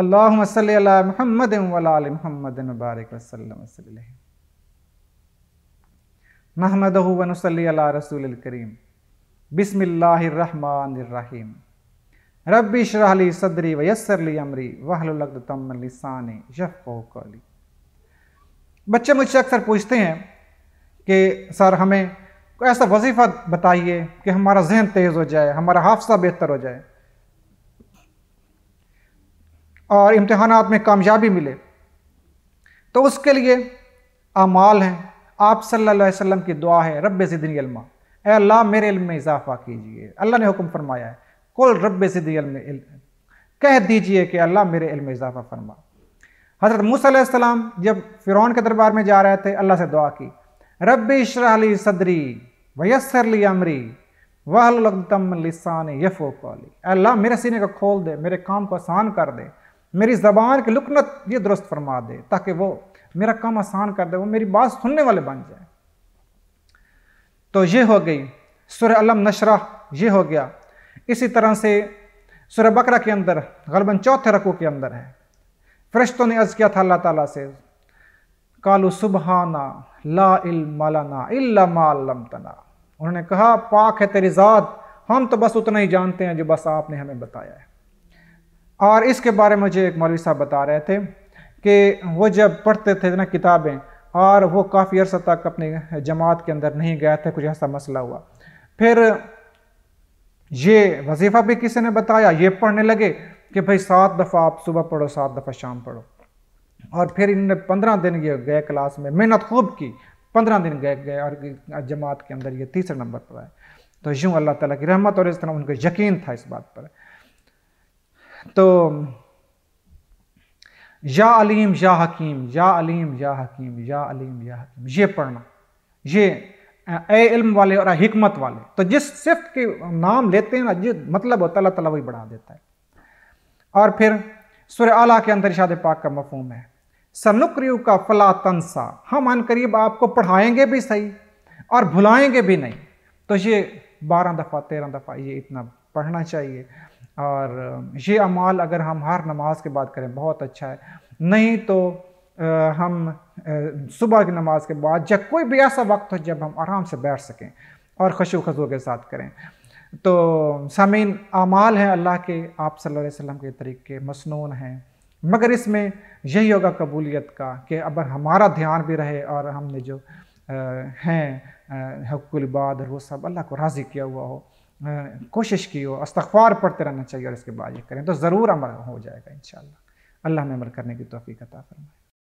अल्लाह महमद महमद वसलम महमद रसूल करीम सदरी वयसरली अमरी बच्चे मुझसे अक्सर पूछते हैं कि सर हमें ऐसा वजीफ़ा बताइए कि हमारा जहन तेज़ हो जाए हमारा हाफसा बेहतर हो जाए और इम्तहान में कामयाबी मिले तो उसके लिए अमाल हैं आप सल्लल्लाहु अलैहि वसल्लम की दुआ है रब ज़िदनी ए अल्लाह मेरे इल्म में इजाफ़ा कीजिए अल्लाह ने हुक्म फरमाया है कुल रब ज़िदनी इल्म कह दीजिए कि अल्लाह मेरे इल्म में इजाफ़ा फरमा हज़रत मूसम जब फ़िरौन के दरबार में जा रहे थे अल्लाह से दुआ की रब इशरली सदरी वयसरली अमरी वहलतम लिसान यफ़ो कौली अल्लाह मेरे सीने को खोल दे मेरे काम को आसान कर दे मेरी ज़बान की लुकनत ये दुरुस्त फरमा दे ताकि वो मेरा काम आसान कर दे वो मेरी बात सुनने वाले बन जाए तो ये हो गई सुर अलम नशरा ये हो गया इसी तरह से सुर बकरा के अंदर गलबन चौथे रकू के अंदर है फरिश्तों ने अर्ज़ किया था अल्लाह ताला से कालू सुबहाना ला इल्मलाना इल्लम तना उन्होंने कहा पाक है तेरी ज़ात हम तो बस उतना ही जानते हैं जो बस आपने हमें बताया है और इसके बारे में मुझे एक मौलवी साहब बता रहे थे कि वो जब पढ़ते थे ना किताबें और वो काफ़ी अर्सा तक अपनी जमात के अंदर नहीं गया था कुछ ऐसा मसला हुआ फिर ये वजीफ़ा भी किसी ने बताया ये पढ़ने लगे कि भाई सात दफ़ा आप सुबह पढ़ो सात दफ़ा शाम पढ़ो और फिर इन्होंने पंद्रह दिन ये गए क्लास में मेहनत खूब की पंद्रह दिन गए गए और जमात के अंदर ये तीसरे नंबर पर आए तो यूँ अल्लाह ताला की रहमत और इस तरह उनको यकीन था इस बात पर तो या अलीम या हकीम या अलीम या हकीम या अलीम या हकीम ये पढ़ना ये ए इल्म वाले और हिकमत वाले तो जिस सिर्फ के नाम लेते हैं ना जिस मतलब होता है अल्लाह तला वही बढ़ा देता है और फिर सुर आला के अंदर शाद पाक का मफहम है सनुक्रियु का फला तनसा हम अन करीब आपको पढ़ाएंगे भी सही और भुलाएंगे भी नहीं तो ये बारह दफ़ा तेरह दफ़ा ये इतना पढ़ना चाहिए और ये अमाल अगर हम हर नमाज के बाद करें बहुत अच्छा है नहीं तो हम सुबह की नमाज के बाद जब कोई भी ऐसा वक्त हो जब हम आराम से बैठ सकें और खुशो खजू के साथ करें तो सामीन अमाल हैं अल्लाह के आप सल्लल्लाहु अलैहि वसल्लम के तरीके मसनून हैं मगर इसमें यही होगा कबूलियत का कि अब हमारा ध्यान भी रहे और हमने जो हैं हकुलबाद वो सब अल्लाह को राज़ी किया हुआ हो कोशिश की हो अस्तफार पढ़ते रहना चाहिए और इसके बाद ये करें तो ज़रूर अमल हो जाएगा इन अल्लाह ने अमल करने की तोफ़ी कता फरमाए